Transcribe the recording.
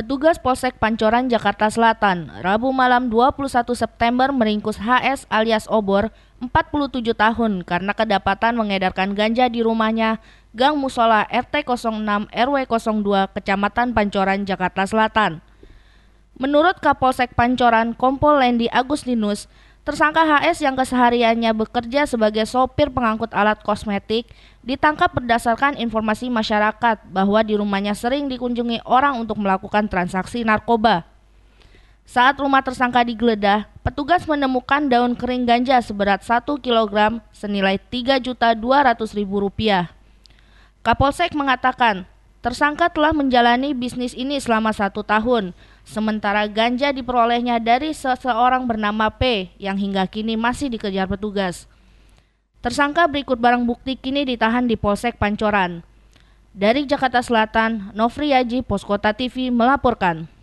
Petugas Polsek Pancoran Jakarta Selatan, Rabu malam 21 September meringkus HS alias Obor, 47 tahun karena kedapatan mengedarkan ganja di rumahnya Gang Musola RT 06 RW 02 Kecamatan Pancoran Jakarta Selatan. Menurut Kapolsek Pancoran Kompol Lendi Agustinus, Tersangka HS yang kesehariannya bekerja sebagai sopir pengangkut alat kosmetik ditangkap berdasarkan informasi masyarakat bahwa di rumahnya sering dikunjungi orang untuk melakukan transaksi narkoba. Saat rumah tersangka digeledah, petugas menemukan daun kering ganja seberat 1 kg senilai Rp3.200.000. Kapolsek mengatakan Tersangka telah menjalani bisnis ini selama satu tahun, sementara ganja diperolehnya dari seseorang bernama P yang hingga kini masih dikejar petugas. Tersangka berikut barang bukti kini ditahan di Polsek Pancoran. Dari Jakarta Selatan, Nofri Yaji, Poskota TV melaporkan.